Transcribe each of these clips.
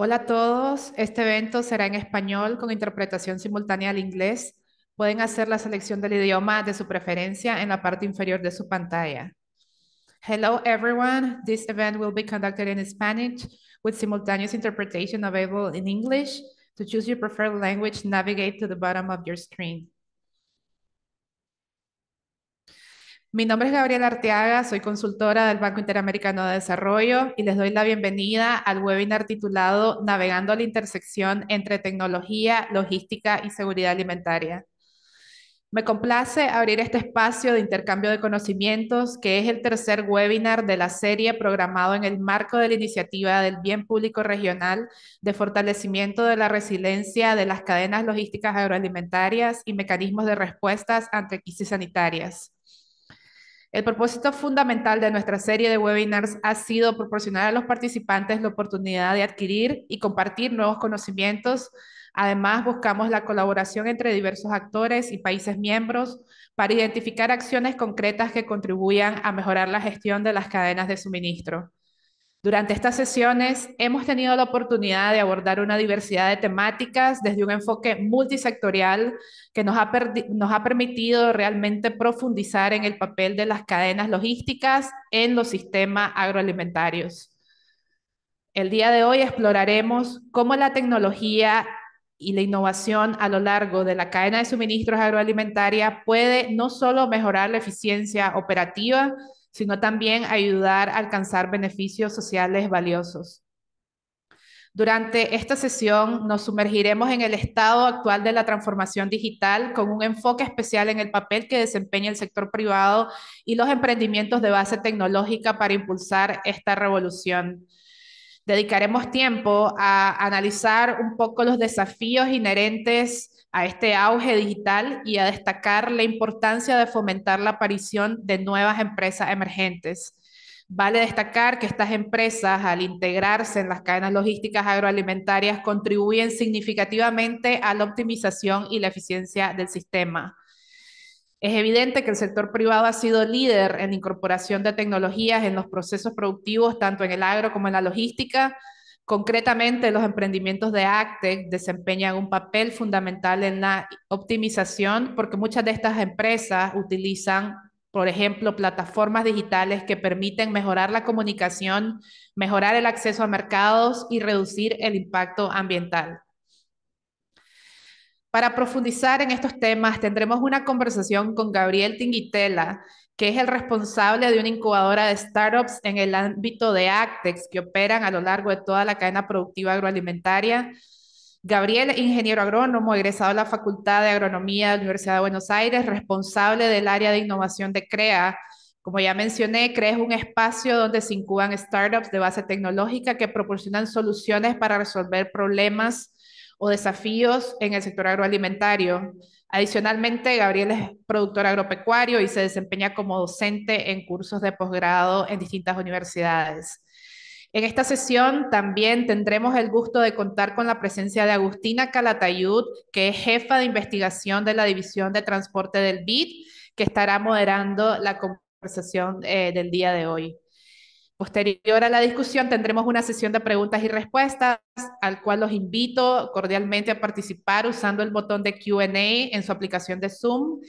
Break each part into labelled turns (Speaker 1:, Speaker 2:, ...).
Speaker 1: Hola a todos, este evento será en español con interpretación simultánea al inglés. Pueden hacer la selección del idioma de su preferencia en la parte inferior de su pantalla. Hello everyone, this event will be conducted in Spanish with simultaneous interpretation available in English. To choose your preferred language, navigate to the bottom of your screen. Mi nombre es Gabriela Arteaga, soy consultora del Banco Interamericano de Desarrollo y les doy la bienvenida al webinar titulado Navegando a la intersección entre tecnología, logística y seguridad alimentaria. Me complace abrir este espacio de intercambio de conocimientos, que es el tercer webinar de la serie programado en el marco de la iniciativa del Bien Público Regional de Fortalecimiento de la Resiliencia de las Cadenas Logísticas Agroalimentarias y Mecanismos de Respuestas ante Crisis Sanitarias. El propósito fundamental de nuestra serie de webinars ha sido proporcionar a los participantes la oportunidad de adquirir y compartir nuevos conocimientos. Además, buscamos la colaboración entre diversos actores y países miembros para identificar acciones concretas que contribuyan a mejorar la gestión de las cadenas de suministro. Durante estas sesiones hemos tenido la oportunidad de abordar una diversidad de temáticas desde un enfoque multisectorial que nos ha, permitido realmente profundizar en el papel de las cadenas logísticas en los sistemas agroalimentarios. El día de hoy exploraremos cómo la tecnología y la innovación a lo largo de la cadena de suministros agroalimentaria puede no solo mejorar la eficiencia operativa, sino también ayudar a alcanzar beneficios sociales valiosos. Durante esta sesión nos sumergiremos en el estado actual de la transformación digital con un enfoque especial en el papel que desempeña el sector privado y los emprendimientos de base tecnológica para impulsar esta revolución. Dedicaremos tiempo a analizar un poco los desafíos inherentes a este auge digital y a destacar la importancia de fomentar la aparición de nuevas empresas emergentes. Vale destacar que estas empresas, al integrarse en las cadenas logísticas agroalimentarias, contribuyen significativamente a la optimización y la eficiencia del sistema. Es evidente que el sector privado ha sido líder en incorporación de tecnologías en los procesos productivos, tanto en el agro como en la logística, Concretamente, los emprendimientos de Actec desempeñan un papel fundamental en la optimización porque muchas de estas empresas utilizan, por ejemplo, plataformas digitales que permiten mejorar la comunicación, mejorar el acceso a mercados y reducir el impacto ambiental. Para profundizar en estos temas, tendremos una conversación con Gabriel Tinguitela, que es el responsable de una incubadora de startups en el ámbito de Actex, que operan a lo largo de toda la cadena productiva agroalimentaria. Gabriel, ingeniero agrónomo, egresado de la Facultad de Agronomía de la Universidad de Buenos Aires, responsable del área de innovación de CREA. Como ya mencioné, CREA es un espacio donde se incuban startups de base tecnológica que proporcionan soluciones para resolver problemas o desafíos en el sector agroalimentario. Adicionalmente, Gabriel es productor agropecuario y se desempeña como docente en cursos de posgrado en distintas universidades. En esta sesión también tendremos el gusto de contar con la presencia de Agustina Calatayud, que es jefa de investigación de la División de Transporte del BID, que estará moderando la conversación eh, del día de hoy. Posterior a la discusión tendremos una sesión de preguntas y respuestas al cual los invito cordialmente a participar usando el botón de Q&A en su aplicación de Zoom.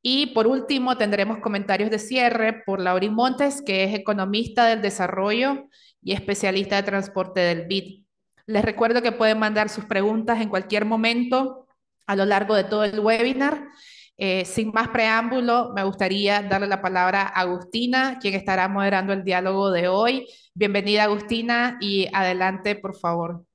Speaker 1: Y por último tendremos comentarios de cierre por Lauri Montes, que es economista del desarrollo y especialista de transporte del BID. Les recuerdo que pueden mandar sus preguntas en cualquier momento a lo largo de todo el webinar eh, sin más preámbulo, me gustaría darle la palabra a Agustina, quien estará moderando el diálogo de hoy. Bienvenida, Agustina, y adelante, por favor.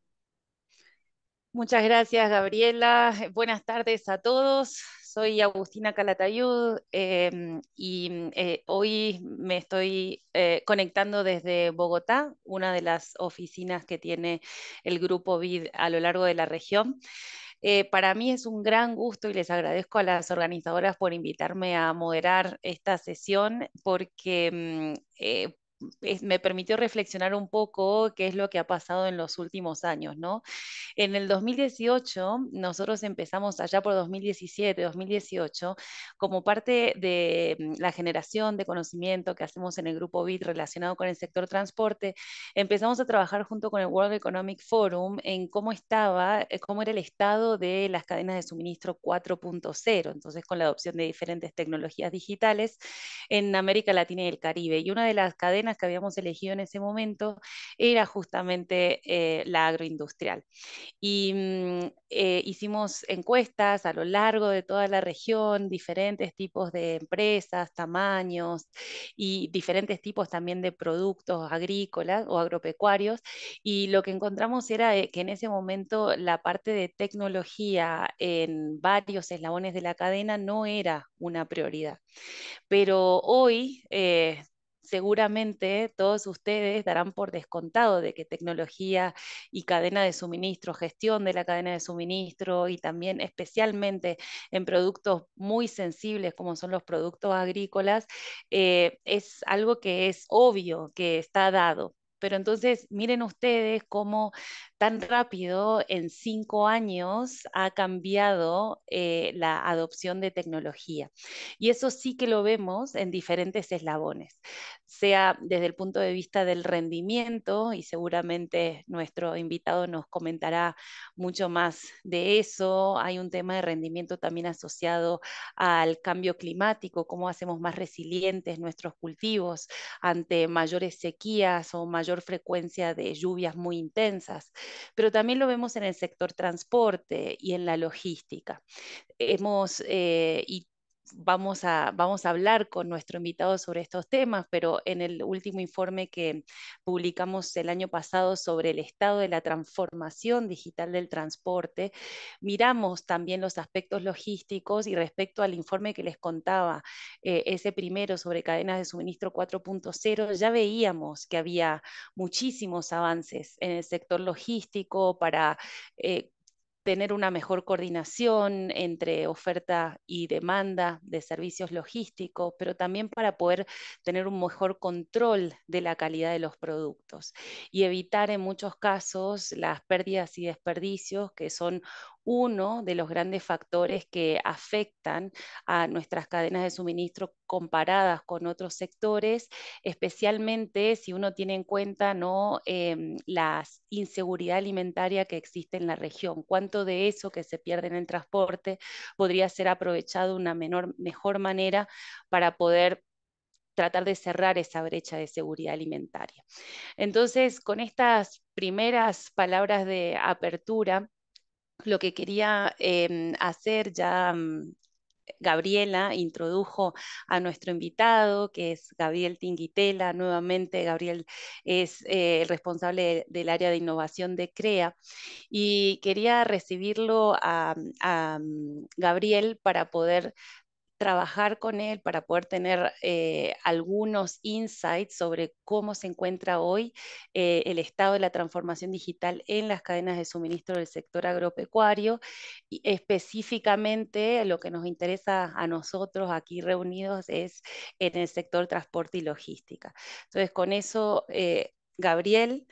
Speaker 2: Muchas gracias, Gabriela. Buenas tardes a todos. Soy Agustina Calatayud em, y eh, hoy me estoy eh, conectando desde Bogotá, una de las oficinas que tiene el grupo BID a lo largo de la región. Eh, para mí es un gran gusto y les agradezco a las organizadoras por invitarme a moderar esta sesión porque mm, eh, me permitió reflexionar un poco qué es lo que ha pasado en los últimos años, ¿no? En el 2018, nosotros empezamos allá por 2017, 2018, como parte de mm, la generación de conocimiento que hacemos en el grupo BIT relacionado con el sector transporte, empezamos a trabajar junto con el World Economic Forum en cómo estaba, eh, cómo era el estado de las cadenas de suministro 4.0, entonces con la adopción de diferentes tecnologías digitales en América Latina y el Caribe. Y una de las cadenas que habíamos elegido en ese momento era justamente eh, la agroindustrial. Y mm, eh, hicimos encuestas a lo largo de toda la región, diferentes tipos de empresas, tamaños y diferentes tipos también de productos agrícolas o agropecuarios. Y lo que encontramos era que en ese momento la parte de tecnología en varios eslabones de la cadena no era una prioridad. Pero hoy eh, seguramente todos ustedes darán por descontado de que tecnología y cadena de suministro, gestión de la cadena de suministro y también especialmente en productos muy sensibles como son los productos agrícolas, eh, es algo que es obvio que está dado pero entonces miren ustedes cómo tan rápido en cinco años ha cambiado eh, la adopción de tecnología. Y eso sí que lo vemos en diferentes eslabones, sea desde el punto de vista del rendimiento, y seguramente nuestro invitado nos comentará mucho más de eso. Hay un tema de rendimiento también asociado al cambio climático, cómo hacemos más resilientes nuestros cultivos ante mayores sequías o mayores frecuencia de lluvias muy intensas, pero también lo vemos en el sector transporte y en la logística. Hemos, eh, vamos a, vamos a hablar con nuestro invitado sobre estos temas, pero en el último informe que publicamos el año pasado sobre el estado de la transformación digital del transporte, miramos también los aspectos logísticos y respecto al informe que les contaba, eh, ese primero sobre cadenas de suministro 4.0, ya veíamos que había muchísimos avances en el sector logístico para... Eh, tener una mejor coordinación entre oferta y demanda de servicios logísticos, pero también para poder tener un mejor control de la calidad de los productos y evitar en muchos casos las pérdidas y desperdicios que son uno de los grandes factores que afectan a nuestras cadenas de suministro comparadas con otros sectores, especialmente si uno tiene en cuenta ¿no? Em, la inseguridad alimentaria que existe en la región. ¿Cuánto de eso que se pierde en el transporte podría ser aprovechado de una menor, mejor manera para poder tratar de cerrar esa brecha de seguridad alimentaria? Entonces, con estas primeras palabras de apertura, lo que quería em, hacer ya... Mm, Gabriela introdujo a nuestro invitado, que es Gabriel Tinguitela. Nuevamente, Gabriel es eh, el responsable del área de innovación de CREA. Y quería recibirlo a mm, Gabriel para poder trabajar con él para poder tener eh, algunos insights sobre cómo se encuentra hoy eh, el estado de la transformación digital en las cadenas de suministro del sector agropecuario. Y específicamente lo que nos interesa a nosotros aquí reunidos es en el sector transporte y logística. Entonces, con eso, eh, Gabriel,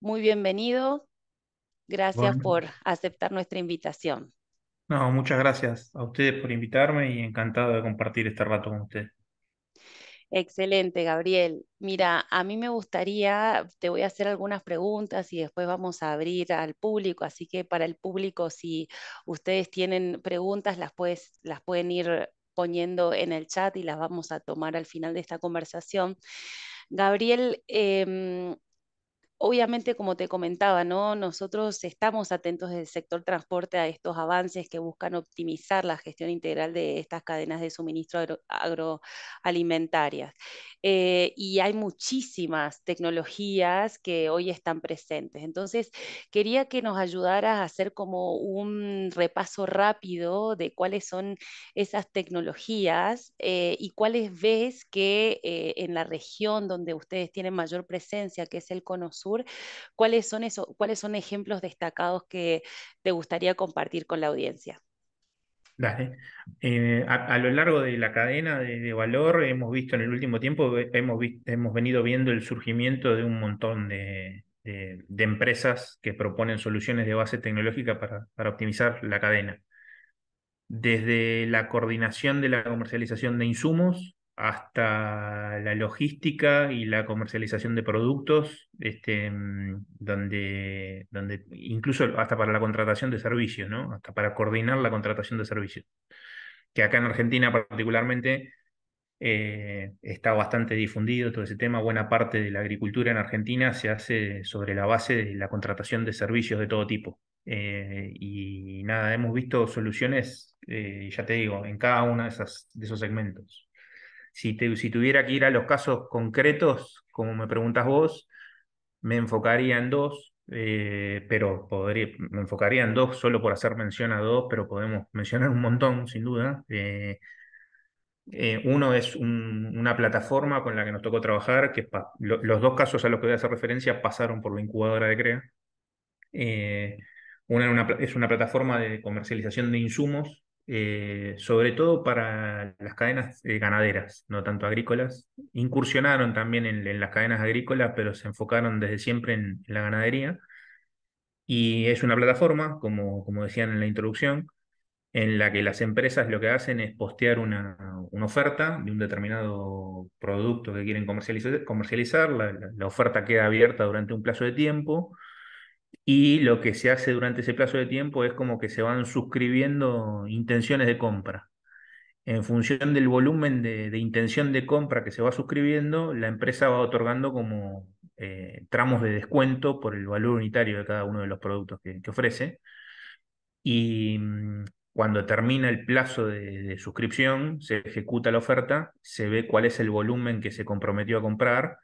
Speaker 2: muy bienvenido. Gracias por aceptar nuestra invitación.
Speaker 3: No, muchas gracias a ustedes por invitarme y encantado de compartir este rato con ustedes.
Speaker 2: Excelente, Gabriel. Mira, a mí me gustaría, te voy a hacer algunas preguntas y después vamos a abrir al público, así que para el público, si ustedes tienen preguntas, las, las pueden ir poniendo en el chat y las vamos a tomar al final de esta conversación. Gabriel, em, Obviamente, como te comentaba, ¿no? nosotros estamos atentos del sector transporte a estos avances que buscan optimizar la gestión integral de estas cadenas de suministro agroalimentarias. Eh, y hay muchísimas tecnologías que hoy están presentes. Entonces, quería que nos ayudaras a hacer como un repaso rápido de cuáles son esas tecnologías eh, y cuáles ves que eh, en la región donde ustedes tienen mayor presencia, que es el Cono ¿cuáles son, ¿cuáles son ejemplos destacados que te gustaría compartir con la audiencia?
Speaker 3: Dale. Eh, a, lo largo de la cadena de, valor hemos visto en el último tiempo, hemos, hemos venido viendo el surgimiento de un montón de, de empresas que proponen soluciones de base tecnológica para, para optimizar la cadena. Desde la coordinación de la comercialización de insumos hasta la logística y la comercialización de productos, este, mm, donde, donde incluso hasta para la contratación de servicios, hasta para coordinar la contratación de servicios, que acá en Argentina particularmente eh, está bastante difundido todo ese tema, buena parte de la agricultura en Argentina se hace sobre la base de la contratación de servicios de todo tipo. Eh, y nada, hemos visto soluciones, eh, ya te digo, en cada uno de, de esos segmentos. Si, tuviera que ir a los casos concretos, como me preguntas vos, me enfocaría en dos, eh, pero me enfocaría en dos solo por hacer mención a dos, pero podemos mencionar un montón, sin duda. Eh, eh, uno es una plataforma con la que nos tocó trabajar, que los dos casos a los que voy a hacer referencia pasaron por la incubadora de CREA. una, es una plataforma de comercialización de insumos eh, sobre todo para las cadenas eh, ganaderas, no tanto agrícolas. Incursionaron también en, las cadenas agrícolas, pero se enfocaron desde siempre en, la ganadería. Y es una plataforma, como, como, decían en la introducción, en la que las empresas lo que hacen es postear una, oferta de un determinado producto que quieren comercializar. la, oferta queda abierta durante un plazo de tiempo y lo que se hace durante ese plazo de tiempo es como que se van suscribiendo intenciones de compra. En función del volumen de, intención de compra que se va suscribiendo, la empresa va otorgando como eh, tramos de descuento por el valor unitario de cada uno de los productos que, ofrece. Y mm, cuando termina el plazo de suscripción, se ejecuta la oferta, se ve cuál es el volumen que se comprometió a comprar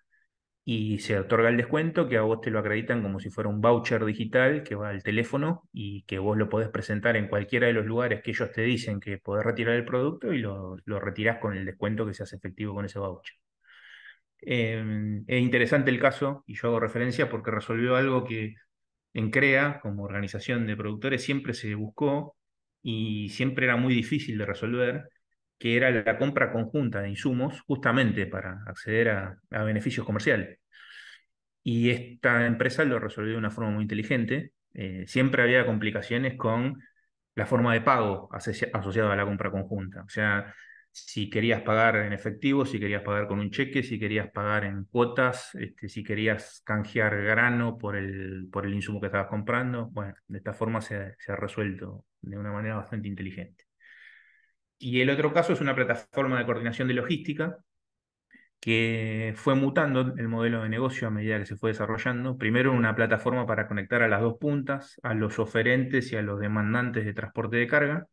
Speaker 3: y se otorga el descuento que a vos te lo acreditan como si fuera un voucher digital que va al teléfono y que vos lo podés presentar en cualquiera de los lugares que ellos te dicen que podés retirar el producto y lo, lo retirás con el descuento que se hace efectivo con ese voucher. Em, es interesante el caso y yo hago referencia porque resolvió algo que en CREA, como organización de productores, siempre se buscó y siempre era muy difícil de resolver, que era la compra conjunta de insumos justamente para acceder a, beneficios comerciales. Y esta empresa lo resolvió de una forma muy inteligente. Eh, siempre había complicaciones con la forma de pago asociada a la compra conjunta. O sea, si querías pagar en efectivo, si querías pagar con un cheque, si querías pagar en cuotas, este, si querías canjear grano por el, por el insumo que estabas comprando. Bueno, de esta forma se ha resuelto de una manera bastante inteligente. Y el otro caso es una plataforma de coordinación de logística que fue mutando el modelo de negocio a medida que se fue desarrollando. Primero una plataforma para conectar a las dos puntas, a los oferentes y a los demandantes de transporte de carga.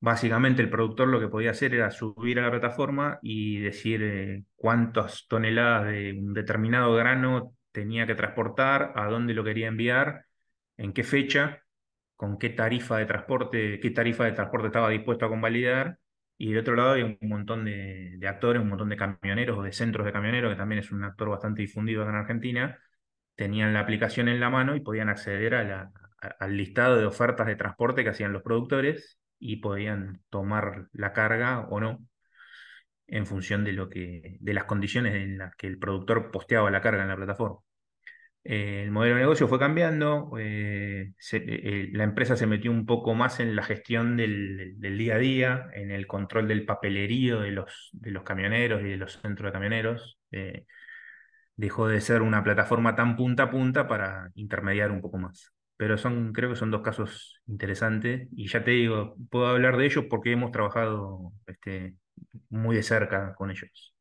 Speaker 3: Básicamente el productor lo que podía hacer era subir a la plataforma y decir eh, cuántas toneladas de un determinado grano tenía que transportar, a dónde lo quería enviar, en qué fecha, con qué tarifa de transporte, qué tarifa de transporte estaba dispuesto a convalidar, y del otro lado hay un montón de, actores, un montón de camioneros o de centros de camioneros, que también es un actor bastante difundido en Argentina, tenían la aplicación en la mano y podían acceder al listado de ofertas de transporte que hacían los productores y podían tomar la carga o no en función de lo que de las condiciones en las que el productor posteaba la carga en la plataforma. Eh, el modelo de negocio fue cambiando, eh, eh, la empresa se metió un poco más en la gestión del, día a día, en el control del papelerío de los, camioneros y de los centros de camioneros. dejó de ser una plataforma tan punta a punta para intermediar un poco más. Pero son, creo que son dos casos interesantes y ya te digo, puedo hablar de ellos porque hemos trabajado este, muy de cerca con ellos.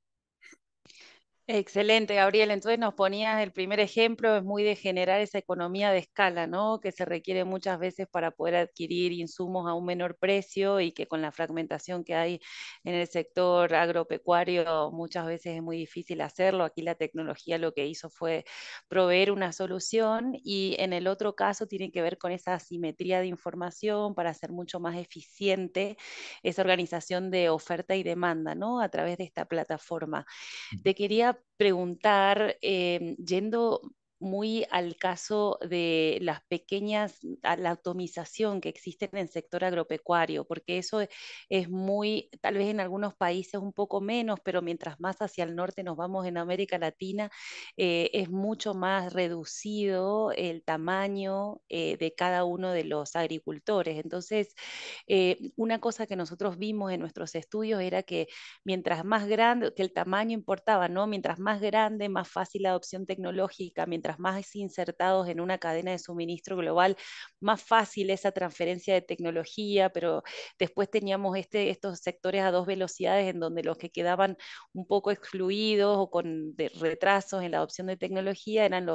Speaker 2: Excelente, Gabriel. Entonces nos ponías el primer ejemplo, es muy de generar esa economía de escala, ¿no? Que se requiere muchas veces para poder adquirir insumos a un menor precio y que con la fragmentación que hay en el sector agropecuario muchas veces es muy difícil hacerlo. Aquí la tecnología lo que hizo fue proveer una solución y en el otro caso tiene que ver con esa asimetría de información para hacer mucho más eficiente esa organización de oferta y demanda, ¿no? A través de esta plataforma. Mm. Te quería preguntar, em, yendo muy al caso de las pequeñas, mm, la atomización que existe en el sector agropecuario, porque eso e, es muy, tal vez en algunos países un poco menos, pero mientras más hacia el norte nos vamos en América Latina, eh, es mucho más reducido el tamaño eh, de cada uno de los agricultores. Entonces, eh, una cosa que nosotros vimos en nuestros estudios era que mientras más grande, que el tamaño importaba, ¿no? Mientras más grande, más fácil la adopción tecnológica, mientras más insertados en una cadena de suministro global, más fácil esa transferencia de tecnología, pero después teníamos este, estos sectores a dos velocidades en donde los que quedaban un poco excluidos o con retrasos en la adopción de tecnología eran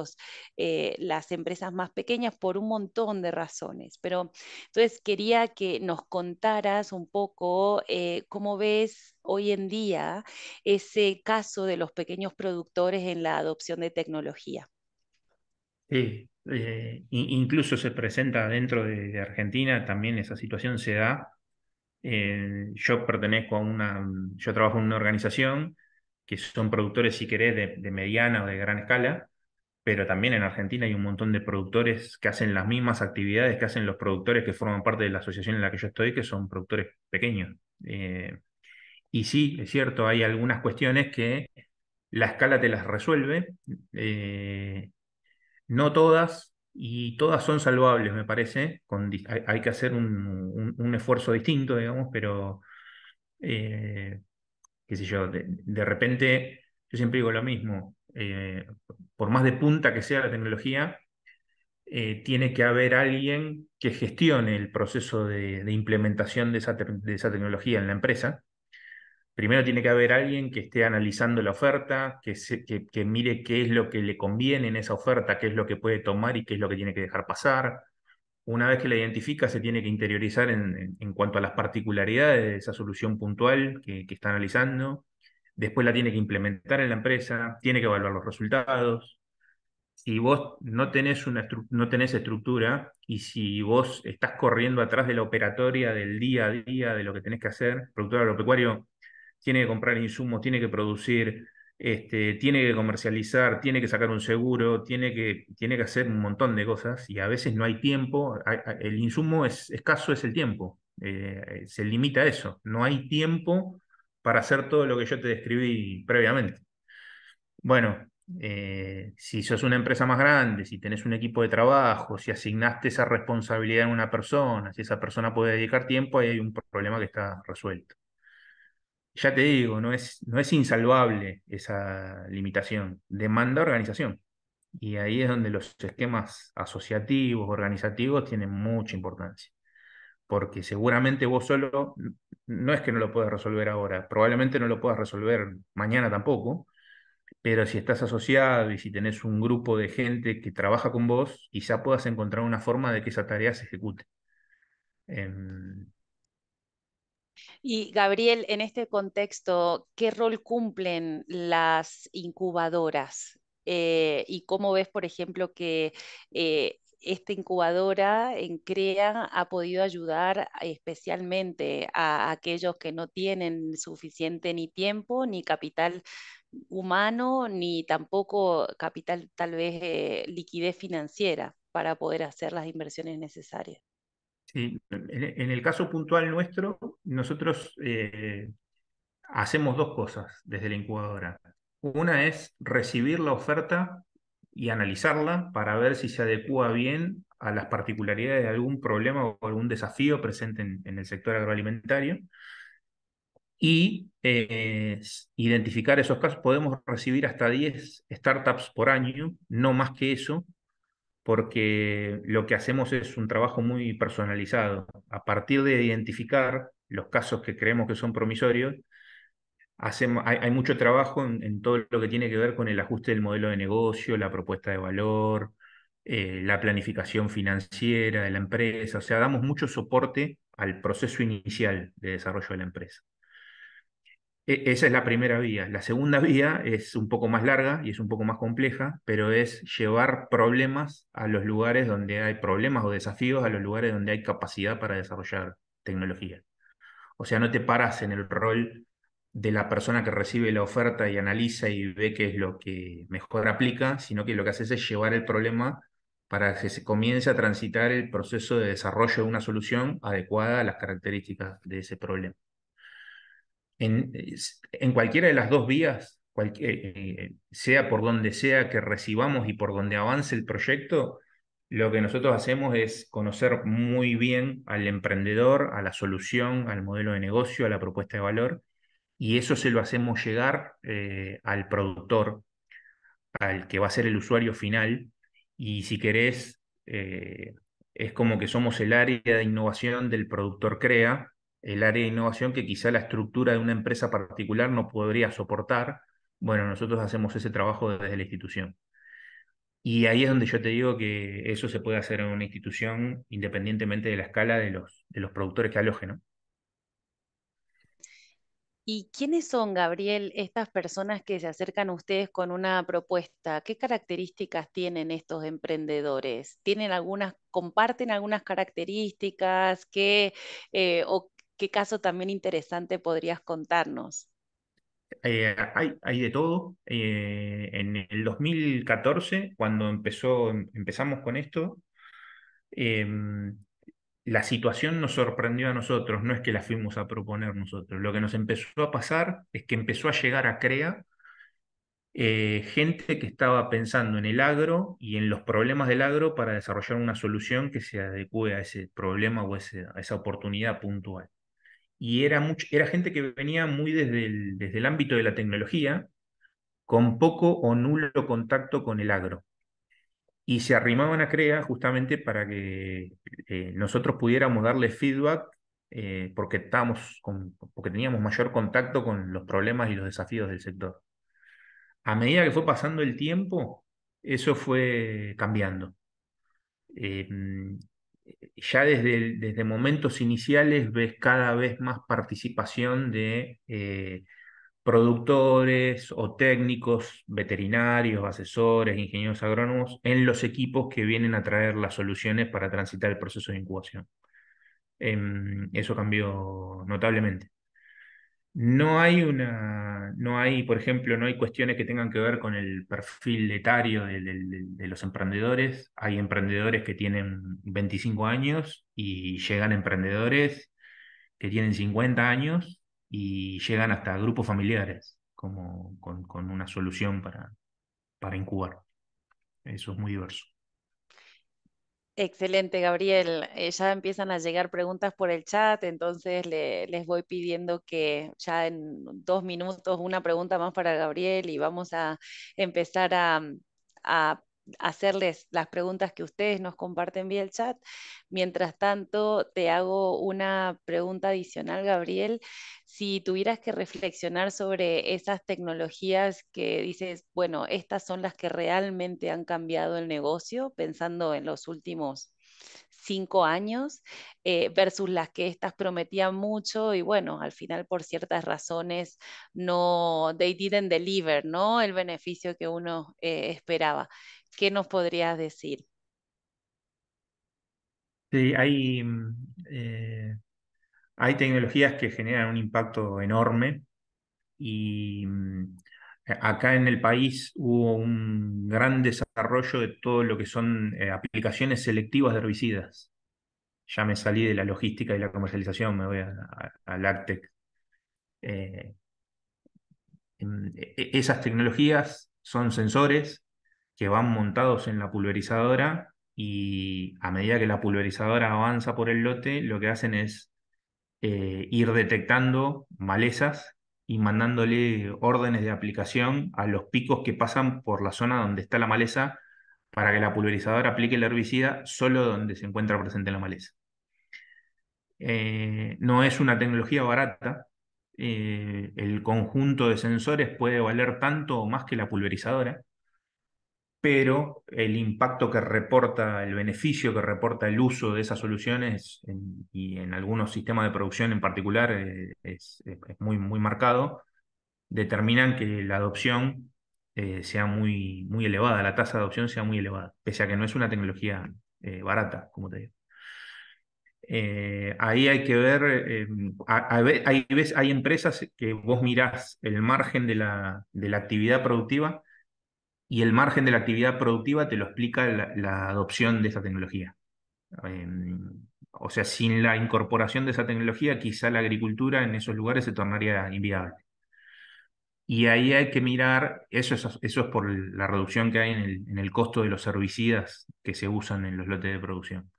Speaker 2: eh, las empresas más pequeñas por un montón de razones. Pero entonces quería que nos contaras un poco eh, cómo ves hoy en día ese caso de los pequeños productores en la adopción de tecnología.
Speaker 3: Eh, incluso se presenta dentro de, Argentina, también esa situación se da. Eh, yo pertenezco a una, mm, yo trabajo en una organización que son productores, si querés, de, mediana o de gran escala, pero también en Argentina hay un montón de productores que hacen las mismas actividades que hacen los productores que forman parte de la asociación en la que yo estoy, que son productores pequeños. Eh, y sí, es cierto, hay algunas cuestiones que la escala te las resuelve, no todas, y todas son salvables, me parece. hay, que hacer un, esfuerzo distinto, digamos, pero, eh, qué sé yo, de, repente, yo siempre digo lo mismo, eh, por más de punta que sea la tecnología, eh, tiene que haber alguien que gestione el proceso de, implementación de esa tecnología en la empresa primero tiene que haber alguien que esté analizando la oferta, que, que, mire qué es lo que le conviene en esa oferta, qué es lo que puede tomar y qué es lo que tiene que dejar pasar. Una vez que la identifica, se tiene que interiorizar en, cuanto a las particularidades de esa solución puntual que, está analizando. Después la tiene que implementar en la empresa, tiene que evaluar los resultados, si vos no tenés, una no tenés estructura y si vos estás corriendo atrás de la operatoria del día a día de lo que tenés que hacer, productor agropecuario tiene que comprar insumos, tiene que producir, este, tiene que comercializar, tiene que sacar un seguro, tiene que, tiene que hacer un montón de cosas y a veces no hay tiempo. El insumo es, escaso es el tiempo, eh, se limita a eso. No hay tiempo para hacer todo lo que yo te describí previamente. Bueno, eh, si sos una empresa más grande, si tenés un equipo de trabajo, si asignaste esa responsabilidad a una persona, si esa persona puede dedicar tiempo, ahí hay un problema que está resuelto ya te digo, no es, no es insalvable esa limitación, demanda organización. Y ahí es donde los esquemas asociativos, organizativos, tienen mucha importancia. Porque seguramente vos solo, no es que no lo puedas resolver ahora, probablemente no lo puedas resolver mañana tampoco, pero si estás asociado y si tenés un grupo de gente que trabaja con vos, quizá puedas encontrar una forma de que esa tarea se ejecute. Em,
Speaker 2: y Gabriel, en este contexto, ¿qué rol cumplen las incubadoras? Eh, ¿Y cómo ves, por ejemplo, que eh, esta incubadora en CREA ha podido ayudar especialmente a aquellos que no tienen suficiente ni tiempo, ni capital humano, ni tampoco capital, tal vez, eh, liquidez financiera para poder hacer las inversiones necesarias
Speaker 3: en el caso puntual nuestro, nosotros eh, hacemos dos cosas desde la incubadora. Una es recibir la oferta y analizarla para ver si se adecúa bien a las particularidades de algún problema o algún desafío presente en, el sector agroalimentario. Y eh, identificar esos casos, podemos recibir hasta 10 startups por año, no más que eso, porque lo que hacemos es un trabajo muy personalizado. A partir de identificar los casos que creemos que son promisorios, hacemos, hay, mucho trabajo en, todo lo que tiene que ver con el ajuste del modelo de negocio, la propuesta de valor, eh, la planificación financiera de la empresa. O sea, damos mucho soporte al proceso inicial de desarrollo de la empresa. E, esa es la primera vía. La segunda vía es un poco más larga y es un poco más compleja, pero es llevar problemas a los lugares donde hay problemas o desafíos, a los lugares donde hay capacidad para desarrollar tecnología. O sea, no te paras en el rol de la persona que recibe la oferta y analiza y ve qué es lo que mejor aplica, sino que lo que haces es llevar el problema para que se comience a transitar el proceso de desarrollo de una solución adecuada a las características de ese problema en, cualquiera de las dos vías, eh, eh, sea por donde sea que recibamos y por donde avance el proyecto, lo que nosotros hacemos es conocer muy bien al emprendedor, a la solución, al modelo de negocio, a la propuesta de valor, y eso se lo hacemos llegar eh, al productor, al que va a ser el usuario final, y si querés, es como que somos el área de innovación del productor CREA, el área de innovación que quizá la estructura de una empresa particular no podría soportar. Bueno, nosotros hacemos ese trabajo desde la institución. Y ahí es donde yo te digo que eso se puede hacer en una institución independientemente de la escala de los, de los productores que alojen. ¿no?
Speaker 2: ¿Y quiénes son, Gabriel, estas personas que se acercan a ustedes con una propuesta? ¿Qué características tienen estos emprendedores? ¿Tienen algunas, comparten algunas características? ¿Qué, eh, ¿Qué caso también interesante podrías contarnos?
Speaker 3: Eh, hay, de todo. Eh, en el 2014, cuando empezó, em, empezamos con esto, em, la situación nos sorprendió a nosotros, no es que la fuimos a proponer nosotros. Lo que nos empezó a pasar es que empezó a llegar a CREA eh, gente que estaba pensando en el agro y en los problemas del agro para desarrollar una solución que se adecue a ese problema o a esa oportunidad puntual y era, era gente que venía muy desde el, desde el ámbito de la tecnología, con poco o nulo contacto con el agro. Y se arrimaban a CREA justamente para que eh, nosotros pudiéramos darle feedback eh, porque, porque teníamos mayor contacto con los problemas y los desafíos del sector. A medida que fue pasando el tiempo, eso fue cambiando. Eh, ya desde, desde, momentos iniciales ves cada vez más participación de eh, productores o técnicos, veterinarios, asesores, ingenieros agrónomos, en los equipos que vienen a traer las soluciones para transitar el proceso de incubación. Em, eso cambió notablemente. No hay una no hay, por ejemplo, no hay cuestiones que tengan que ver con el perfil letario de, los emprendedores. Hay emprendedores que tienen 25 años y llegan emprendedores que tienen 50 años y llegan hasta grupos familiares como, con, con una solución para, para incubar. Eso es muy diverso.
Speaker 2: Excelente, Gabriel. Eh, ya empiezan a llegar preguntas por el chat, entonces les voy pidiendo que ya en dos minutos una pregunta más para Gabriel y vamos a empezar a, a hacerles las preguntas que ustedes nos comparten vía el chat. Mientras tanto, te hago una pregunta adicional, Gabriel. Si tuvieras que reflexionar sobre esas tecnologías que dices, bueno, estas son las que realmente han cambiado el negocio, pensando en los últimos cinco años eh, versus las que estas prometían mucho y bueno, al final por ciertas razones no, they didn't deliver, ¿no? El beneficio que uno eh, esperaba. ¿Qué nos podrías decir?
Speaker 3: Sí, hay, mm, eh, hay tecnologías que generan un impacto enorme y mm, eh, acá en el país hubo un gran desarrollo de todo lo que son eh, aplicaciones selectivas de herbicidas. Ya me salí de la logística y la comercialización, me voy a, a, Lactec. Mm, e, e, esas tecnologías son sensores que van montados en la pulverizadora y a medida que la pulverizadora avanza por el lote, lo que hacen es eh, ir detectando malezas y mandándole órdenes de aplicación a los picos que pasan por la zona donde está la maleza para que la pulverizadora aplique el herbicida solo donde se encuentra presente la maleza. Eh, no es una tecnología barata. Eh, el conjunto de sensores puede valer tanto o más que la pulverizadora pero el impacto que reporta, el beneficio que reporta el uso de esas soluciones y en algunos sistemas de producción en particular eh, es, muy, muy marcado, determinan que la adopción eh, sea muy, muy elevada, la tasa de adopción sea muy elevada, pese a que no es una tecnología eh, barata, como te digo. ahí hay que ver, hay, hay, empresas que vos mirás el margen de la, de la actividad productiva y el margen de la actividad productiva te lo explica la, adopción de esa tecnología. Em, o sea, sin la incorporación de esa tecnología, quizá la agricultura en esos lugares se tornaría inviable. Y ahí hay que mirar, eso es, eso es por la reducción que hay en el, costo de los herbicidas que se usan en los lotes de producción.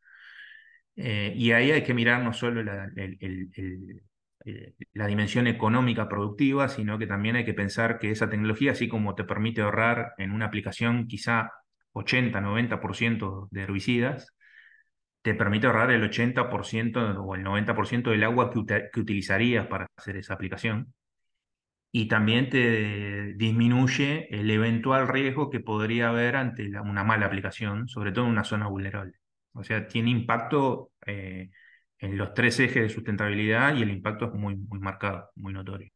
Speaker 3: Eh, y ahí hay que mirar no solo el, eh, la dimensión económica productiva, sino que también hay que pensar que esa tecnología, así como te permite ahorrar en una aplicación quizá 80, 90% de herbicidas, te permite ahorrar el 80% o el 90% del agua que, utilizarías para hacer esa aplicación. Y también te disminuye el eventual riesgo que podría haber ante una mala aplicación, sobre todo en una zona vulnerable. O sea, tiene impacto eh, en los tres ejes de sustentabilidad y el impacto es muy, muy marcado, muy notorio.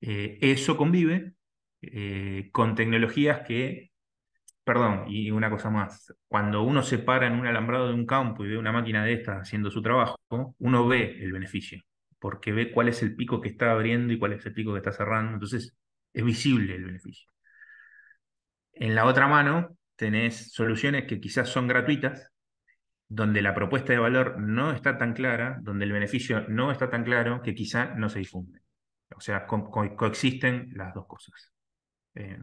Speaker 3: Eh, eso convive eh, con tecnologías que, perdón, y una cosa más, cuando uno se para en un alambrado de un campo y ve una máquina de estas haciendo su trabajo, uno ve el beneficio, porque ve cuál es el pico que está abriendo y cuál es el pico que está cerrando, entonces es visible el beneficio. En la otra mano tenés soluciones que quizás son gratuitas, donde la propuesta de valor no está tan clara, donde el beneficio no está tan claro, que quizá no se difunde. O sea, coexisten las dos cosas. Eh,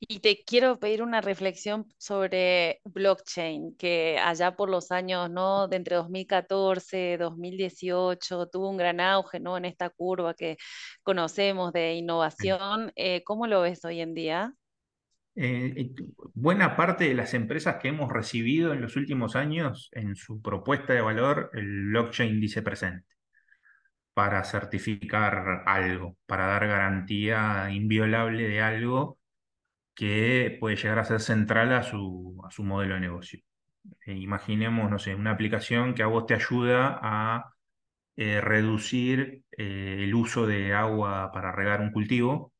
Speaker 2: y te quiero pedir una reflexión sobre blockchain, que allá por los años, ¿no? De entre 2014, 2018, tuvo un gran auge, ¿no? En esta curva que conocemos de innovación. Eh, ¿Cómo lo ves hoy en día?
Speaker 3: Eh, buena parte de las empresas que hemos recibido en los últimos años en su propuesta de valor, el blockchain dice presente para certificar algo, para dar garantía inviolable de algo que puede llegar a ser central a su, a su modelo de negocio. Eh, imaginemos, no sé, una aplicación que a vos te ayuda a eh, reducir el uso de agua para regar un cultivo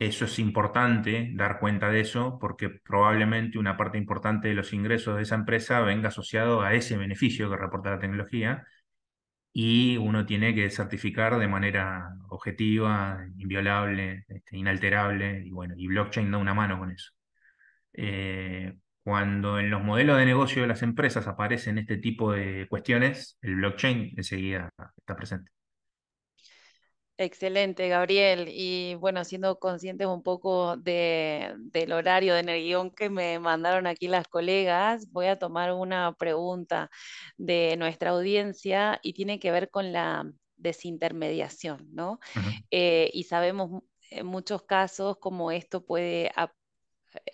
Speaker 3: eso es importante, dar cuenta de eso, porque probablemente una parte importante de los ingresos de esa empresa venga asociado a ese beneficio que reporta la tecnología y uno tiene que certificar de manera objetiva, inviolable, este, inalterable, y bueno, y blockchain da una mano con eso. Eh, cuando en los modelos de negocio de las empresas aparecen este tipo de cuestiones, el blockchain enseguida está presente.
Speaker 2: Excelente, Gabriel. Y bueno, siendo conscientes un poco del horario, de energía que me mandaron aquí las colegas, voy a tomar una pregunta de nuestra audiencia y tiene que ver con la desintermediación, ¿no? Eh, y sabemos en eh, muchos casos cómo esto puede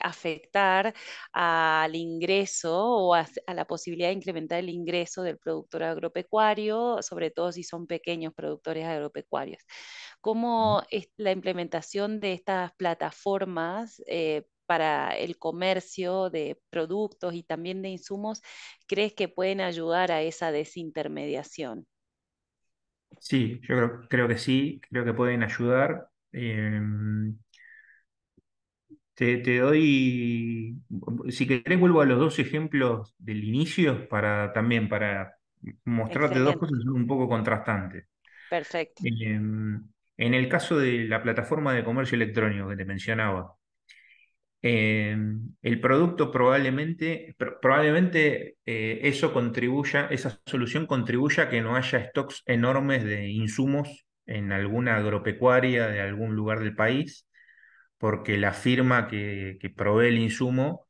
Speaker 2: afectar al ingreso o a, la posibilidad de incrementar el ingreso del productor agropecuario, sobre todo si son pequeños productores agropecuarios. ¿Cómo es la implementación de estas plataformas eh, para el comercio de productos y también de insumos crees que pueden ayudar a esa desintermediación?
Speaker 3: Sí, yo creo, que sí, creo que pueden ayudar. Em, te, doy, si querés, vuelvo a los dos ejemplos del inicio para también para
Speaker 2: mostrarte dos
Speaker 3: cosas un poco contrastantes. Perfecto. Em, en el caso de la plataforma de comercio electrónico que te mencionaba, em, el producto probablemente, probablemente eh, eso contribuya, esa solución contribuya a que no haya stocks enormes de insumos en alguna agropecuaria de algún lugar del país porque la firma que, provee el insumo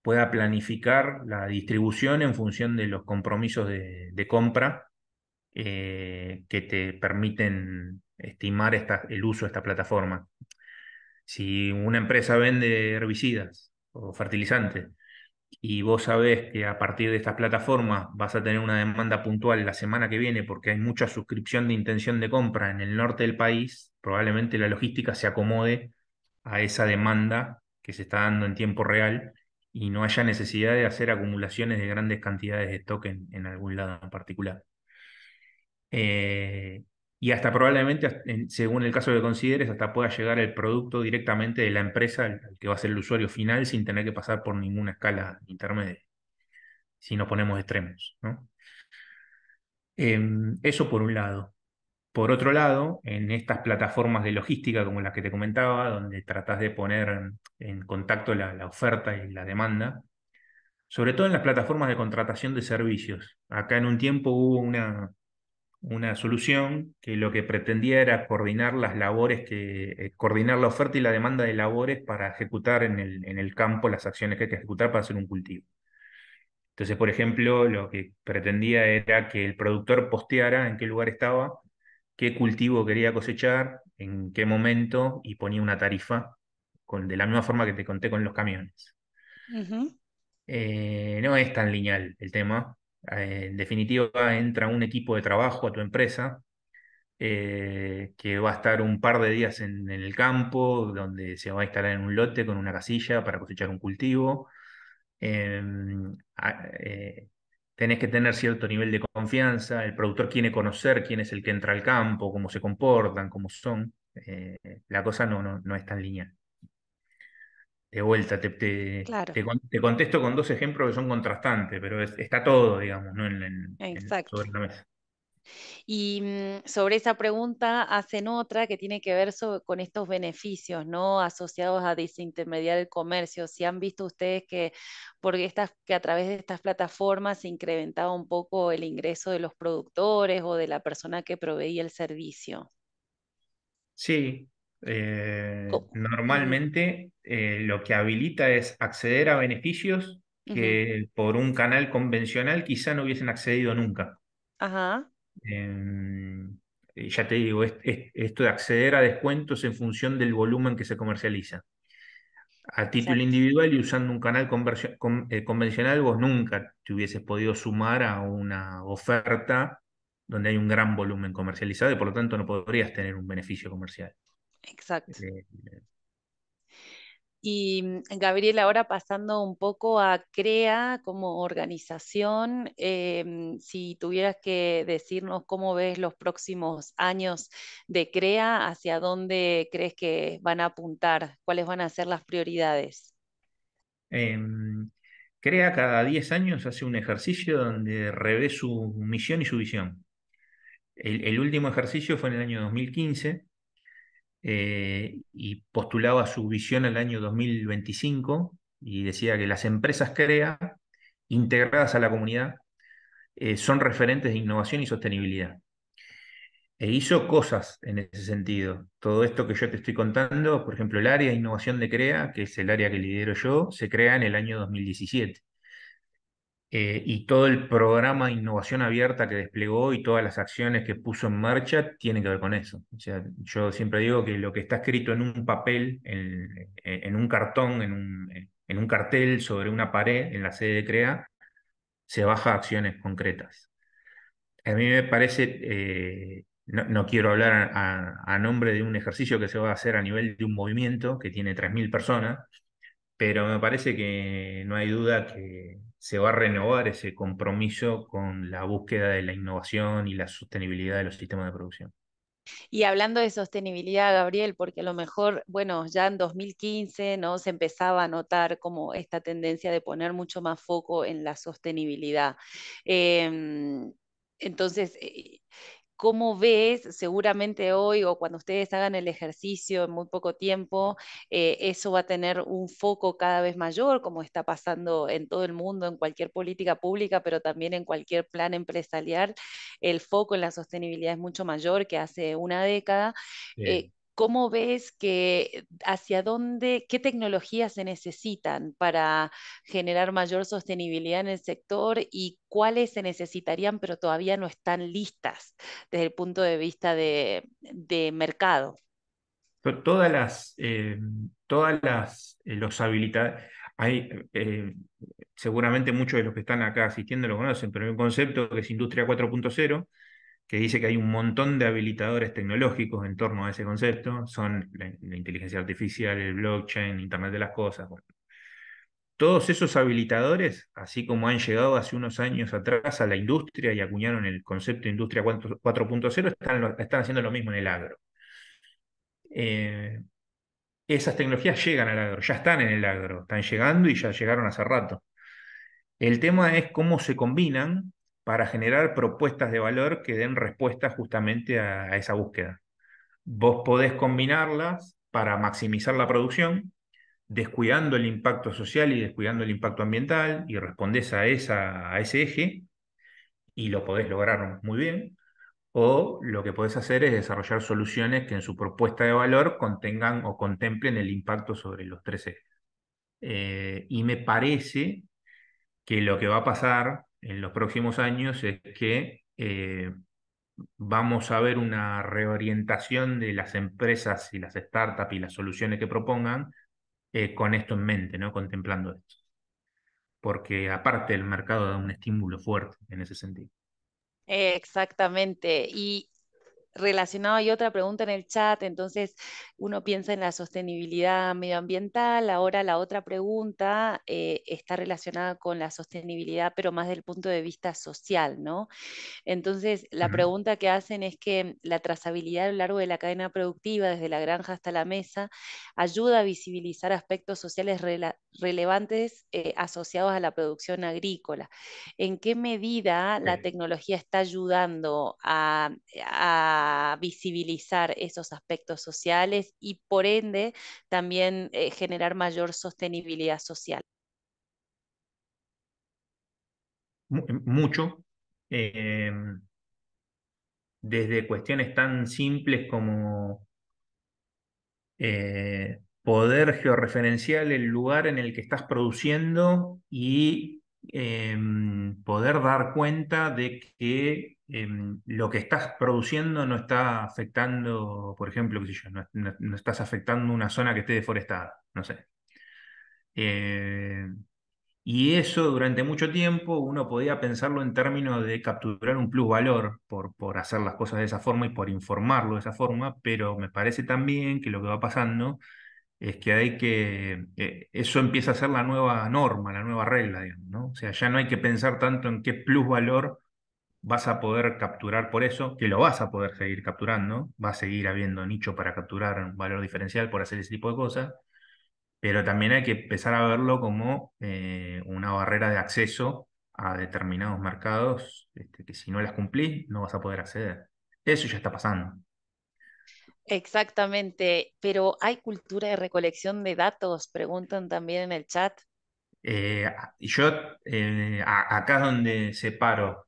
Speaker 3: pueda planificar la distribución en función de los compromisos de, compra eh, que te permiten estimar el uso de esta plataforma. Si una empresa vende herbicidas o fertilizantes y vos sabés que a partir de esta plataforma vas a tener una demanda puntual la semana que viene porque hay mucha suscripción de intención de compra en el norte del país, probablemente la logística se acomode a esa demanda que se está dando en tiempo real y no haya necesidad de hacer acumulaciones de grandes cantidades de token en, algún lado en particular. Eh, y hasta probablemente, según el caso que consideres, hasta pueda llegar el producto directamente de la empresa al que va a ser el usuario final sin tener que pasar por ninguna escala intermedia, si nos ponemos extremos. ¿no? Em, eso por un lado. Por otro lado, en estas plataformas de logística como las que te comentaba, donde tratás de poner en contacto la, oferta y la demanda, sobre todo en las plataformas de contratación de servicios. Acá en un tiempo hubo una, una solución que lo que pretendía era coordinar las labores, que, eh, coordinar la oferta y la demanda de labores para ejecutar en el, en el, campo las acciones que hay que ejecutar para hacer un cultivo. Entonces, por ejemplo, lo que pretendía era que el productor posteara en qué lugar estaba qué cultivo quería cosechar, en qué momento, y ponía una tarifa, con, de la misma forma que te conté con los camiones. Eh, no es tan lineal el tema. Eh, en definitiva, entra un equipo de trabajo a tu empresa eh, que va a estar un par de días en, el campo, donde se va a instalar en un lote con una casilla para cosechar un cultivo. Em, tenés que tener cierto nivel de confianza, el productor quiere conocer quién es el que entra al campo, cómo se comportan, cómo son. Eh, la cosa no, no, no, es tan lineal. De vuelta, te, contesto con dos ejemplos que son contrastantes, pero está todo, digamos, ¿no? En,
Speaker 2: Exacto. sobre la mesa. Y mm, sobre esa pregunta hacen otra que tiene que ver con estos beneficios ¿no? asociados a desintermediar el comercio. Si han visto ustedes que, porque estas, que a través de estas plataformas se incrementaba un poco el ingreso de los productores o de la persona que proveía el servicio.
Speaker 3: Sí, eh, normalmente eh, lo que habilita es acceder a beneficios
Speaker 2: que
Speaker 3: por un canal convencional quizá no hubiesen accedido nunca. Ajá. Em, ya te digo, esto de acceder a descuentos en función del volumen que se comercializa. A título individual y usando un canal eh, convencional, vos nunca te hubieses podido sumar a una oferta donde hay un gran volumen comercializado y por lo tanto no podrías tener un beneficio comercial. Exacto. Eh,
Speaker 2: y mm, Gabriel, ahora pasando un poco a CREA como organización, eh, mm, si tuvieras que decirnos cómo ves los próximos años de CREA, hacia dónde crees que van a apuntar, cuáles van a ser las prioridades.
Speaker 3: Em, CREA cada 10 años hace un ejercicio donde revés su misión y su visión. El, el último ejercicio fue en el año 2015 eh, y postulaba su visión al año 2025 y decía que las empresas CREA, integradas a la comunidad, eh, son referentes de innovación y sostenibilidad. E hizo cosas en ese sentido. Todo esto que yo te estoy contando, por ejemplo, el área de innovación de CREA, que es el área que lidero yo, se crea en el año 2017. Eh, y todo el programa de innovación abierta que desplegó y todas las acciones que puso en marcha tiene que ver con eso. O sea, yo siempre digo que lo que está escrito en un papel, en, un cartón, en un, cartel sobre una pared en la sede de CREA, se baja a acciones concretas. A mí me parece, eh, no, quiero hablar a, nombre de un ejercicio que se va a hacer a nivel de un movimiento que tiene 3.000 personas, pero me parece que no hay duda que se va a renovar ese compromiso con la búsqueda de la innovación y la sostenibilidad de los sistemas de producción.
Speaker 2: Y hablando de sostenibilidad, Gabriel, porque a lo mejor, bueno, ya en 2015 ¿no? se empezaba a notar como esta tendencia de poner mucho más foco en la sostenibilidad. Em, entonces, eh, cómo ves, seguramente hoy o cuando ustedes hagan el ejercicio en muy poco tiempo, eh, eso va a tener un foco cada vez mayor, como está pasando en todo el mundo, en cualquier política pública, pero también en cualquier plan empresarial, el foco en la sostenibilidad es mucho mayor que hace una década. Eh, ¿Cómo ves que hacia dónde, qué tecnologías se necesitan para generar mayor sostenibilidad en el sector y cuáles se necesitarían pero todavía no están listas desde el punto de vista de, mercado?
Speaker 3: Todas las, eh, todas eh, los hay, eh, seguramente muchos de los que están acá asistiendo lo conocen, pero hay un concepto que es Industria 4.0, que dice que hay un montón de habilitadores tecnológicos en torno a ese concepto, son la, inteligencia artificial, el blockchain, Internet de las Cosas. Todos esos habilitadores, así como han llegado hace unos años atrás a la industria y acuñaron el concepto de industria 4.0, están, están, haciendo lo mismo en el agro. Eh, esas tecnologías llegan al agro, ya están en el agro, están llegando y ya llegaron hace rato. El tema es cómo se combinan para generar propuestas de valor que den respuesta justamente a, esa búsqueda. Vos podés combinarlas para maximizar la producción, descuidando el impacto social y descuidando el impacto ambiental, y respondés a, esa, ese eje, y lo podés lograr muy bien, o lo que podés hacer es desarrollar soluciones que en su propuesta de valor contengan o contemplen el impacto sobre los tres ejes. Eh, y me parece que lo que va a pasar en los próximos años es que eh, vamos a ver una reorientación de las empresas y las startups y las soluciones que propongan eh, con esto en mente, ¿no? contemplando esto. Porque aparte el mercado da un estímulo fuerte en ese sentido.
Speaker 2: Exactamente. Y relacionado hay otra pregunta en el chat, entonces uno piensa en la sostenibilidad medioambiental, ahora la otra pregunta eh, está relacionada con la sostenibilidad, pero más del punto de vista social, ¿no? Entonces, la pregunta que hacen es que la trazabilidad a lo largo de la cadena productiva, desde la granja hasta la mesa, ayuda a visibilizar aspectos sociales relevantes eh, asociados a la producción agrícola. ¿En qué medida la tecnología está ayudando a visibilizar esos aspectos sociales y por ende también eh, generar mayor sostenibilidad social.
Speaker 3: Eh, mucho. Eh, desde cuestiones tan simples como poder georreferenciar el lugar en el que estás produciendo y poder dar cuenta de que Em, lo que estás produciendo no está afectando, por ejemplo, no, estás afectando una zona que esté deforestada, no sé. Eh, y eso durante mucho tiempo uno podía pensarlo en términos de capturar un plusvalor por, por hacer las cosas de esa forma y por informarlo de esa forma, pero me parece también que lo que va pasando es que hay que, eh, eso empieza a ser la nueva norma, la nueva regla, ¿no? O sea, ya no hay que pensar tanto en qué plusvalor vas a poder capturar por eso, que lo vas a poder seguir capturando, va a seguir habiendo nicho para capturar un valor diferencial por hacer ese tipo de cosas, pero también hay que empezar a verlo como eh, una barrera de acceso a determinados mercados este, que si no las cumplís no vas a poder acceder. Eso ya está pasando.
Speaker 2: Exactamente, pero ¿hay cultura de recolección de datos? Preguntan también en el chat.
Speaker 3: Eh, yo eh, acá es donde separo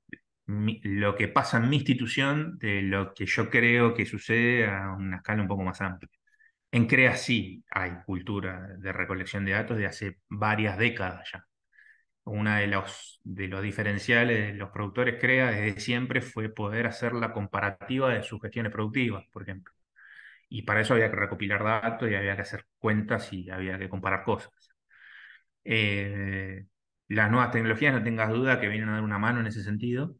Speaker 3: lo que pasa en mi institución de lo que yo creo que sucede a una escala un poco más amplia. En CREA sí hay cultura de recolección de datos de hace varias décadas ya. Uno de los, de los diferenciales de los productores CREA desde siempre fue poder hacer la comparativa de sus gestiones productivas, por ejemplo. Y para eso había que recopilar datos y había que hacer cuentas y había que comparar cosas. Eh, las nuevas tecnologías, no tengas duda, que vienen a dar una mano en ese sentido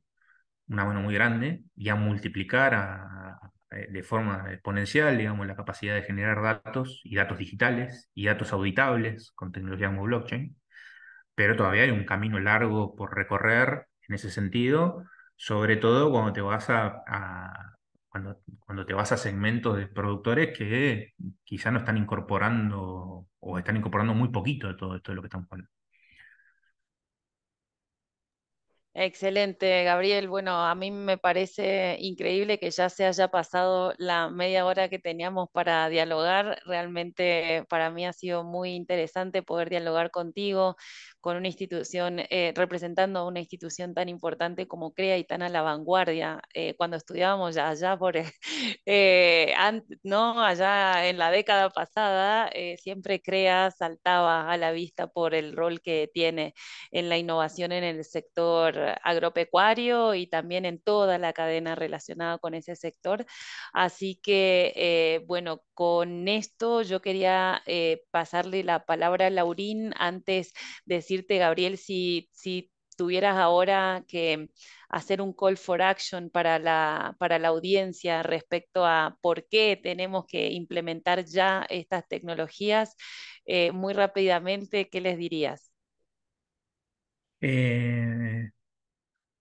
Speaker 3: una mano muy grande y a multiplicar eh, de forma exponencial, digamos, la capacidad de generar datos y datos digitales y datos auditables con tecnología como blockchain. Pero todavía hay un camino largo por recorrer en ese sentido, sobre todo cuando te vas a, cuando, cuando te vas a segmentos de productores que quizá no están incorporando o están incorporando muy poquito de todo esto de lo que estamos hablando.
Speaker 2: Excelente, Gabriel. Bueno, a mí me parece increíble que ya se haya pasado la media hora que teníamos para dialogar. Realmente para mí ha sido muy interesante poder dialogar contigo, con una institución, eh, representando a una institución tan importante como CREA y tan a la vanguardia. Eh, cuando estudiábamos allá por, eh, no, allá en la década pasada, siempre CREA saltaba a la vista por el rol que tiene en la innovación en el sector agropecuario y también en toda la cadena relacionada con ese sector. Así que, eh, bueno, con esto yo quería eh, pasarle la palabra a Laurín. Antes de decirte, Gabriel, si, si tuvieras ahora que hacer un call for action para la, para la audiencia respecto a por qué tenemos que implementar ya estas tecnologías, eh, muy rápidamente, ¿qué les dirías?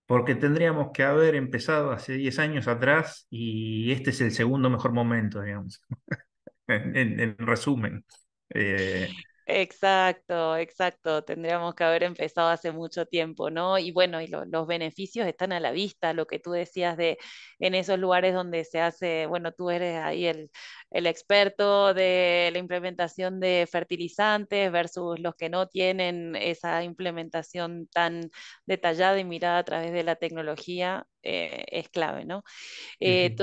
Speaker 3: porque tendríamos que haber empezado hace 10 años atrás y este es el segundo mejor momento, digamos, en, resumen. Eh,
Speaker 2: Exacto, exacto. Tendríamos que haber empezado hace mucho tiempo, ¿no? Y bueno, y los beneficios están a la vista, lo que tú decías de en esos lugares donde se hace, bueno, tú eres ahí el, experto de la implementación de fertilizantes versus los que no tienen esa implementación tan detallada y mirada a través de la tecnología, eh, es clave, ¿no? Eh,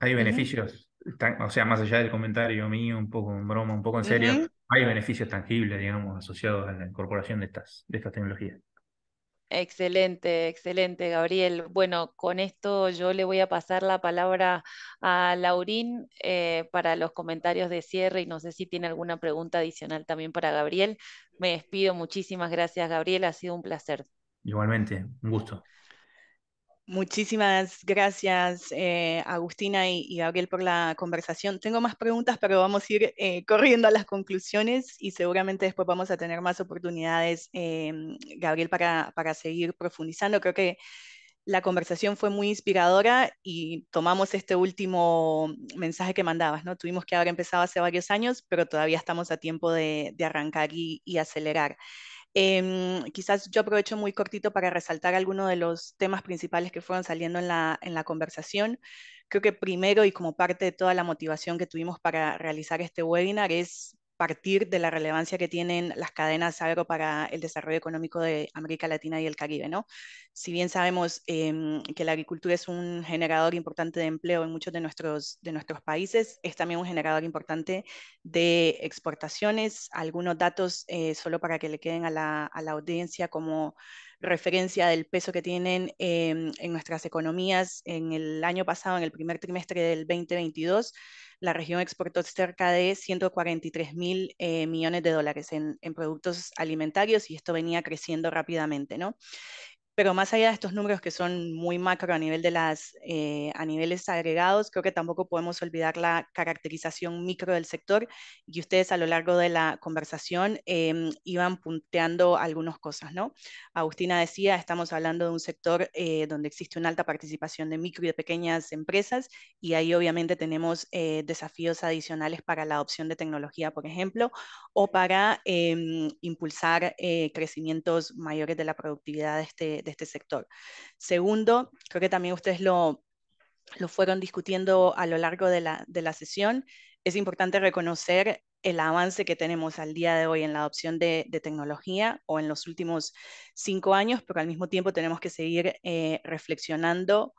Speaker 3: hay, beneficios o sea, más allá del comentario mío, un poco en broma, un poco en serio, hay beneficios tangibles, digamos, asociados a la incorporación de estas, de estas tecnologías.
Speaker 2: Excelente, excelente, Gabriel. Bueno, con esto yo le voy a pasar la palabra a Laurín eh, para los comentarios de cierre y no sé si tiene alguna pregunta adicional también para Gabriel. Me despido, muchísimas gracias, Gabriel, ha
Speaker 4: sido un placer.
Speaker 3: Igualmente, un gusto.
Speaker 4: Muchísimas gracias, eh, Agustina y, Gabriel, por la conversación. Tengo más preguntas, pero vamos a ir eh, corriendo a las conclusiones y seguramente después vamos a tener más oportunidades, eh, Gabriel, para, seguir profundizando. Creo que la conversación fue muy inspiradora y tomamos este último mensaje que mandabas, ¿no? Tuvimos que haber empezado hace varios años, pero todavía estamos a tiempo de, arrancar y acelerar. Em, quizás yo aprovecho muy cortito para resaltar algunos de los temas principales que fueron saliendo en la, en la conversación. Creo que primero y como parte de toda la motivación que tuvimos para realizar este webinar es partir de la relevancia que tienen las cadenas agro para el desarrollo económico de América Latina y el Caribe, ¿no? Si bien sabemos em, que la agricultura es un generador importante de empleo en muchos de nuestros, de nuestros países, es también un generador importante de exportaciones. Algunos datos, eh, solo para que le queden a la, a la audiencia como referencia del peso que tienen em, en nuestras economías. En el año pasado, en el primer trimestre del 2022, la región exportó cerca de 143 mil eh, millones de dólares en, en, productos alimentarios y esto venía creciendo rápidamente, ¿no? Pero más allá de estos números que son muy macro a nivel de las, eh, a niveles agregados, creo que tampoco podemos olvidar la caracterización micro del sector y ustedes a lo largo de la conversación em, iban punteando algunas cosas, ¿no? Agustina decía, estamos hablando de un sector eh, donde existe una alta participación de micro y de pequeñas empresas y ahí obviamente tenemos eh, desafíos adicionales para la adopción de tecnología, por ejemplo, o para em, impulsar crecimientos mayores de la productividad de este de, este sector. Segundo, creo que también ustedes lo, lo fueron discutiendo a lo largo de la, de la, sesión, es importante reconocer el avance que tenemos al día de hoy en la adopción de, tecnología o en los últimos cinco años, pero al mismo tiempo tenemos que seguir eh, reflexionando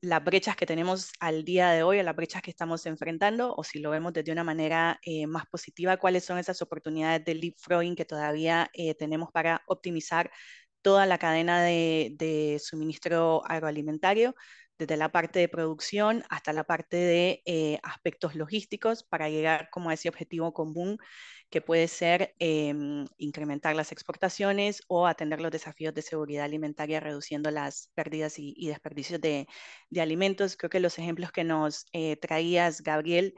Speaker 4: las brechas que tenemos al día de hoy, las brechas que estamos enfrentando, o si lo vemos desde una manera eh, más positiva, cuáles son esas oportunidades de leapfrogging que todavía eh, tenemos para optimizar toda la cadena de, suministro agroalimentario, desde la parte de producción hasta la parte de eh, aspectos logísticos para llegar como a ese objetivo común que puede ser em, incrementar las exportaciones o atender los desafíos de seguridad alimentaria reduciendo las pérdidas y, desperdicios de, alimentos. Creo que los ejemplos que nos eh, traías, Gabriel,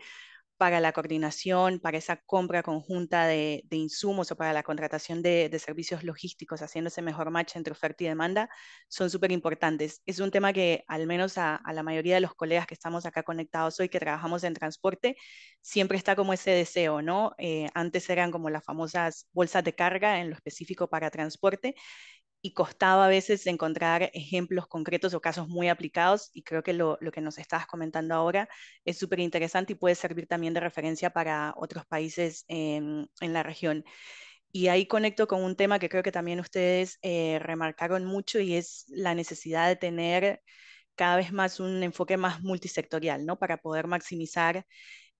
Speaker 4: para la coordinación, para esa compra conjunta de, insumos o para la contratación de, servicios logísticos, haciéndose mejor match entre oferta y demanda, son súper importantes. Es un tema que al menos a, la mayoría de los colegas que estamos acá conectados hoy, que trabajamos en transporte, siempre está como ese deseo, ¿no? Eh, antes eran como las famosas bolsas de carga en lo específico para transporte y costaba a veces encontrar ejemplos concretos o casos muy aplicados y creo que lo, lo que nos estás comentando ahora es súper interesante y puede servir también de referencia para otros países en, la región. Y ahí conecto con un tema que creo que también ustedes eh, remarcaron mucho y es la necesidad de tener cada vez más un enfoque más multisectorial, ¿no? Para poder maximizar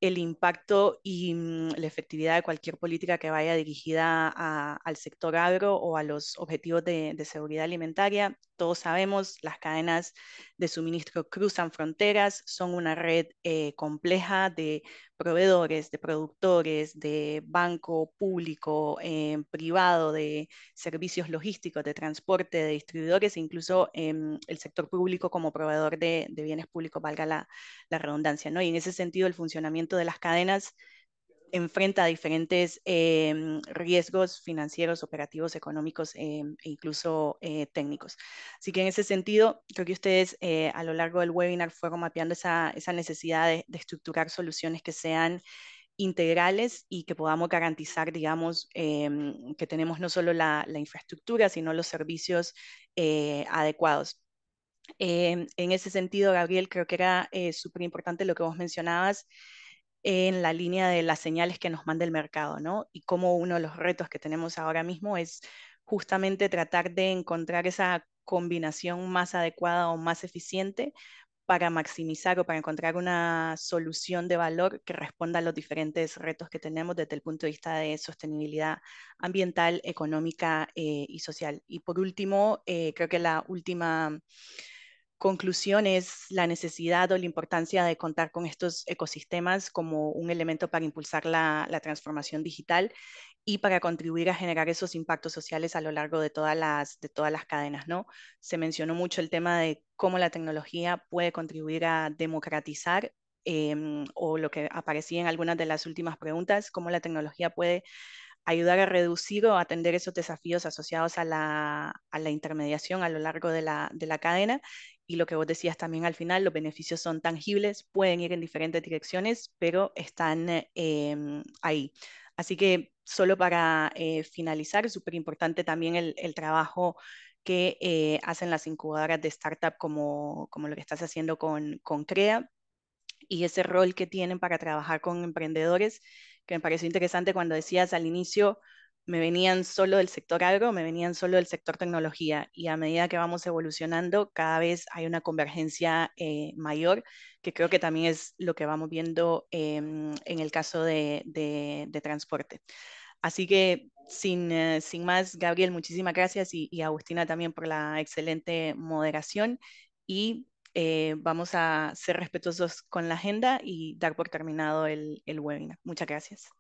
Speaker 4: el impacto y mm, la efectividad de cualquier política que vaya dirigida al sector agro o a los objetivos de, seguridad alimentaria. Todos sabemos, las cadenas de suministro cruzan fronteras, son una red eh, compleja de proveedores, de productores, de banco público, eh, privado, de servicios logísticos, de transporte, de distribuidores, e incluso en em, el sector público como proveedor de, bienes públicos, valga la, la redundancia. ¿no? Y en ese sentido, el funcionamiento de las cadenas enfrenta diferentes em, riesgos financieros, operativos, económicos em, e incluso eh, técnicos. Así que en ese sentido, creo que ustedes eh, a lo largo del webinar fueron mapeando esa, esa necesidad de, estructurar soluciones que sean integrales y que podamos garantizar, digamos, em, que tenemos no solo la, infraestructura, sino los servicios eh, adecuados. en ese sentido, Gabriel, creo que era súper importante lo que vos mencionabas en la línea de las señales que nos manda el mercado, ¿no? Y como uno de los retos que tenemos ahora mismo es justamente tratar de encontrar esa combinación más adecuada o más eficiente para maximizar o para encontrar una solución de valor que responda a los diferentes retos que tenemos desde el punto de vista de sostenibilidad ambiental, económica eh, y social. Y por último, eh, creo que la última conclusión es la necesidad o la importancia de contar con estos ecosistemas como un elemento para impulsar la, transformación digital y para contribuir a generar esos impactos sociales a lo largo de todas las, de todas las cadenas. ¿no? Se mencionó mucho el tema de cómo la tecnología puede contribuir a democratizar. Em, o lo que aparecía en algunas de las últimas preguntas, cómo la tecnología puede ayudar a reducir o atender esos desafíos asociados a la, intermediación a lo largo de la, de la, cadena y lo que vos decías también al final, los beneficios son tangibles, pueden ir en diferentes direcciones, pero están eh, em, ahí. Así que solo para eh, finalizar es súper importante también el, trabajo que eh, hacen las incubadoras de startup como, lo que estás haciendo con, con CREA y ese rol que tienen para trabajar con emprendedores, que me pareció interesante cuando decías al inicio, me venían solo del sector agro, me venían solo del sector tecnología y a medida que vamos evolucionando, cada vez hay una convergencia eh, mayor, que creo que también es lo que vamos viendo em, en el caso de, transporte. Así que eh, sin, más, Gabriel, muchísimas gracias y, y, Agustina también por la excelente moderación y eh, vamos a ser respetuosos con la agenda y dar por terminado el, el webinar. Muchas gracias.